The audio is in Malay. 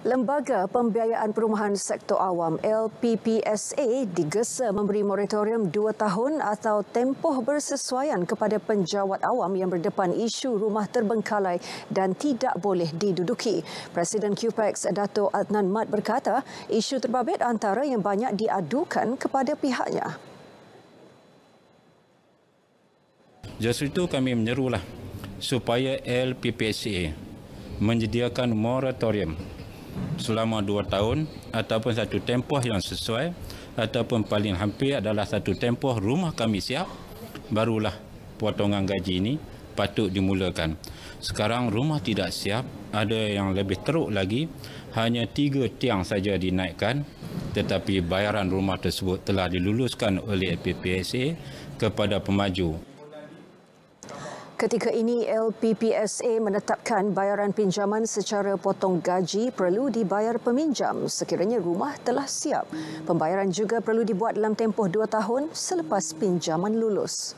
Lembaga Pembiayaan Perumahan Sektor Awam LPPSA digesa memberi moratorium dua tahun atau tempoh bersesuaian kepada penjawat awam yang berdepan isu rumah terbengkalai dan tidak boleh diduduki. Presiden QPEX Dato Adnan Mat berkata, isu terbabit antara yang banyak diadukan kepada pihaknya. Justru itu kami menyerulah supaya LPPSA menyediakan moratorium selama dua tahun ataupun satu tempoh yang sesuai ataupun paling hampir adalah satu tempoh rumah kami siap barulah potongan gaji ini patut dimulakan. Sekarang rumah tidak siap, ada yang lebih teruk lagi, hanya tiga tiang saja dinaikkan tetapi bayaran rumah tersebut telah diluluskan oleh PPSA kepada pemaju. Ketika ini LPPSA menetapkan bayaran pinjaman secara potong gaji perlu dibayar peminjam sekiranya rumah telah siap. Pembayaran juga perlu dibuat dalam tempoh dua tahun selepas pinjaman lulus.